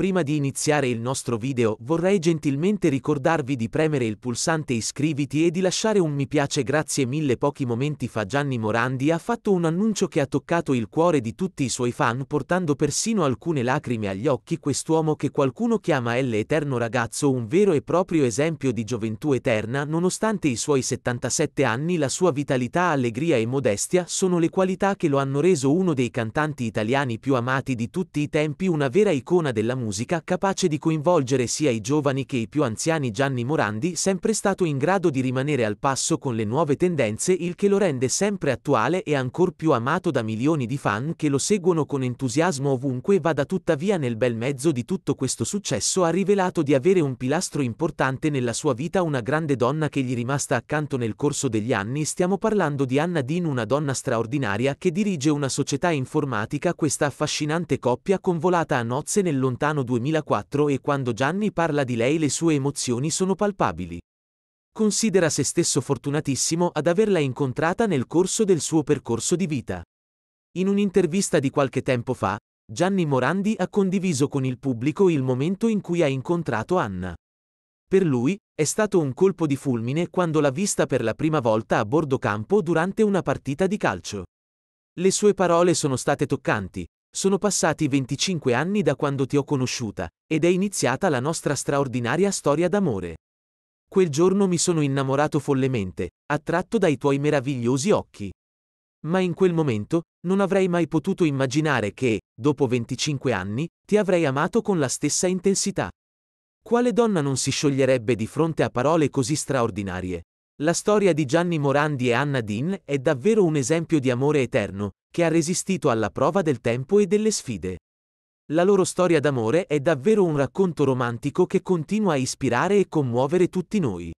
Prima di iniziare il nostro video vorrei gentilmente ricordarvi di premere il pulsante iscriviti e di lasciare un mi piace grazie mille pochi momenti fa Gianni Morandi ha fatto un annuncio che ha toccato il cuore di tutti i suoi fan portando persino alcune lacrime agli occhi quest'uomo che qualcuno chiama L Eterno Ragazzo un vero e proprio esempio di gioventù eterna nonostante i suoi 77 anni la sua vitalità allegria e modestia sono le qualità che lo hanno reso uno dei cantanti italiani più amati di tutti i tempi una vera icona della musica musica capace di coinvolgere sia i giovani che i più anziani Gianni Morandi sempre stato in grado di rimanere al passo con le nuove tendenze il che lo rende sempre attuale e ancor più amato da milioni di fan che lo seguono con entusiasmo ovunque vada tuttavia nel bel mezzo di tutto questo successo ha rivelato di avere un pilastro importante nella sua vita una grande donna che gli è rimasta accanto nel corso degli anni stiamo parlando di Anna Dean una donna straordinaria che dirige una società informatica questa affascinante coppia convolata a nozze nel lontano lontano 2004 e quando Gianni parla di lei le sue emozioni sono palpabili. Considera se stesso fortunatissimo ad averla incontrata nel corso del suo percorso di vita. In un'intervista di qualche tempo fa, Gianni Morandi ha condiviso con il pubblico il momento in cui ha incontrato Anna. Per lui, è stato un colpo di fulmine quando l'ha vista per la prima volta a bordo campo durante una partita di calcio. Le sue parole sono state toccanti, sono passati 25 anni da quando ti ho conosciuta, ed è iniziata la nostra straordinaria storia d'amore. Quel giorno mi sono innamorato follemente, attratto dai tuoi meravigliosi occhi. Ma in quel momento, non avrei mai potuto immaginare che, dopo 25 anni, ti avrei amato con la stessa intensità. Quale donna non si scioglierebbe di fronte a parole così straordinarie? La storia di Gianni Morandi e Anna Dean è davvero un esempio di amore eterno, che ha resistito alla prova del tempo e delle sfide. La loro storia d'amore è davvero un racconto romantico che continua a ispirare e commuovere tutti noi.